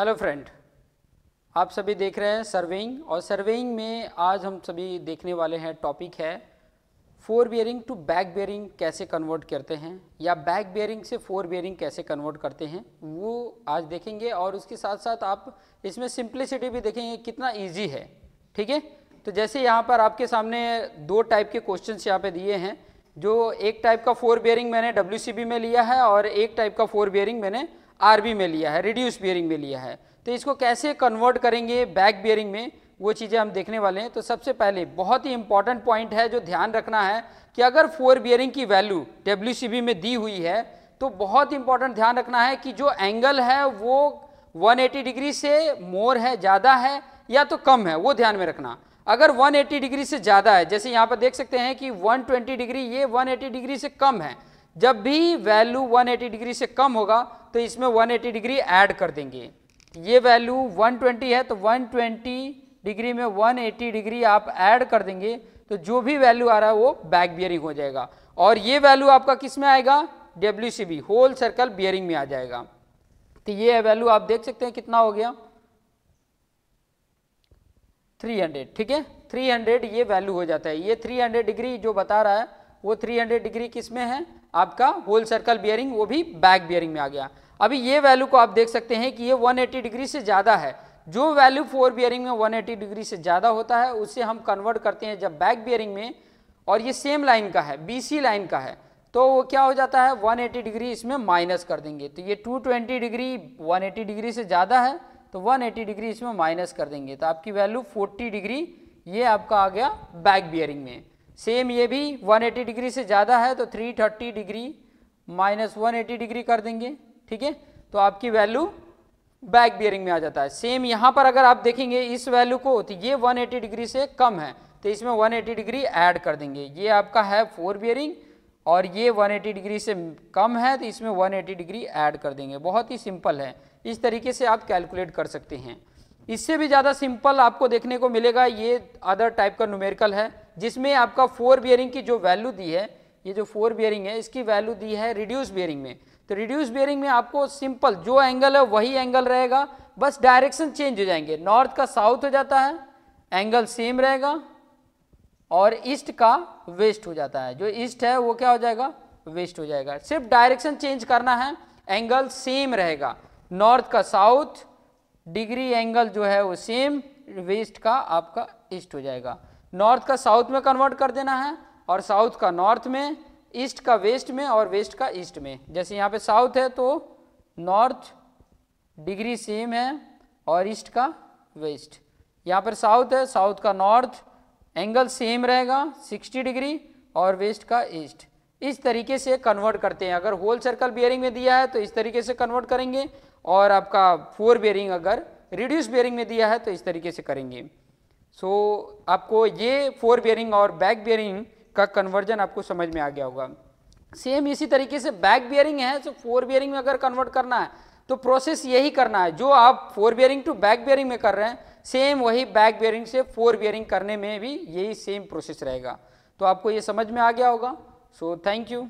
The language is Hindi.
हेलो फ्रेंड आप सभी देख रहे हैं सर्वेइंग और सर्वेइंग में आज हम सभी देखने वाले हैं टॉपिक है fore bearing to back bearing कैसे कन्वर्ट करते हैं या बैक बियरिंग से फोर बियरिंग कैसे कन्वर्ट करते हैं वो आज देखेंगे और उसके साथ साथ आप इसमें सिंप्लिसिटी भी देखेंगे कितना ईजी है ठीक है तो जैसे यहाँ पर आपके सामने दो टाइप के क्वेश्चन यहाँ पर दिए हैं जो एक टाइप का फोर बियरिंग मैंने डब्ल्यू में लिया है और एक टाइप का फोर बियरिंग मैंने आरबी में लिया है रिड्यूस बियरिंग में लिया है तो इसको कैसे कन्वर्ट करेंगे बैक बियरिंग में वो चीज़ें हम देखने वाले हैं तो सबसे पहले बहुत ही इंपॉर्टेंट पॉइंट है जो ध्यान रखना है कि अगर फोर बियरिंग की वैल्यू डब्ल्यू में दी हुई है तो बहुत इंपॉर्टेंट ध्यान रखना है कि जो एंगल है वो 180 डिग्री से मोर है ज़्यादा है या तो कम है वो ध्यान में रखना अगर 180 डिग्री से ज़्यादा है जैसे यहाँ पर देख सकते हैं कि 120 डिग्री ये 180 डिग्री से कम है जब भी वैल्यू 180 डिग्री से कम होगा तो इसमें 180 डिग्री ऐड कर देंगे ये वैल्यू 120 है तो 120 डिग्री में 180 डिग्री आप ऐड कर देंगे तो जो भी वैल्यू आ रहा है वो बैक बियरिंग हो जाएगा और ये वैल्यू आपका किस में आएगा डब्ल्यू होल सर्कल बियरिंग में आ जाएगा तो ये वैल्यू आप देख सकते हैं कितना हो गया 300 ठीक है 300 ये वैल्यू हो जाता है ये 300 डिग्री जो बता रहा है वो 300 डिग्री किस में है आपका होल सर्कल बियरिंग वो भी बैक बियरिंग में आ गया अभी ये वैल्यू को आप देख सकते हैं कि ये 180 डिग्री से ज़्यादा है जो वैल्यू फोर बियरिंग में 180 डिग्री से ज़्यादा होता है उसे हम कन्वर्ट करते हैं जब बैक बियरिंग में और ये सेम लाइन का है बी लाइन का है तो वो क्या हो जाता है वन डिग्री इसमें माइनस कर देंगे तो ये टू डिग्री वन डिग्री से ज़्यादा है तो 180 डिग्री इसमें माइनस कर देंगे तो आपकी वैल्यू 40 डिग्री ये आपका आ गया बैक बियरिंग में सेम ये भी 180 डिग्री से ज़्यादा है तो 330 डिग्री माइनस वन डिग्री कर देंगे ठीक है तो आपकी वैल्यू बैक बियरिंग में आ जाता है सेम यहाँ पर अगर आप देखेंगे इस वैल्यू को तो ये 180 डिग्री से कम है तो इसमें 180 डिग्री ऐड कर देंगे ये आपका है फोर बियरिंग और ये 180 डिग्री से कम है तो इसमें 180 डिग्री ऐड कर देंगे बहुत ही सिंपल है इस तरीके से आप कैलकुलेट कर सकते हैं इससे भी ज़्यादा सिंपल आपको देखने को मिलेगा ये अदर टाइप का न्यूमेरिकल है जिसमें आपका फोर बियरिंग की जो वैल्यू दी है ये जो फोर बियरिंग है इसकी वैल्यू दी है रिड्यूस बियरिंग में तो रिड्यूस बियरिंग में आपको सिंपल जो एंगल है वही एंगल रहेगा बस डायरेक्शन चेंज हो जाएंगे नॉर्थ का साउथ हो जाता है एंगल सेम रहेगा और ईस्ट का वेस्ट हो जाता है जो ईस्ट है वो क्या हो जाएगा वेस्ट हो जाएगा सिर्फ डायरेक्शन चेंज करना है एंगल सेम रहेगा नॉर्थ का साउथ डिग्री एंगल जो है वो सेम वेस्ट का आपका ईस्ट हो जाएगा नॉर्थ का साउथ में कन्वर्ट कर देना है और साउथ का नॉर्थ में ईस्ट का वेस्ट में और वेस्ट का ईस्ट में जैसे यहाँ पे साउथ है तो नॉर्थ डिग्री सेम है और ईस्ट का वेस्ट यहाँ पर साउथ है साउथ का नॉर्थ एंगल सेम रहेगा 60 डिग्री और वेस्ट का ईस्ट इस तरीके से कन्वर्ट करते हैं अगर होल सर्कल बियरिंग में दिया है तो इस तरीके से कन्वर्ट करेंगे और आपका फोर बियरिंग अगर रिड्यूस बियरिंग में दिया है तो इस तरीके से करेंगे सो so, आपको ये फोर बियरिंग और बैक बियरिंग का कन्वर्जन आपको समझ में आ गया होगा सेम इसी तरीके से बैक बियरिंग है तो फोर बियरिंग में अगर कन्वर्ट करना है तो प्रोसेस यही करना है जो आप fore bearing to back bearing में कर रहे हैं सेम वही बैक बियरिंग से फोर बियरिंग करने में भी यही सेम प्रोसेस रहेगा तो आपको ये समझ में आ गया होगा सो थैंक यू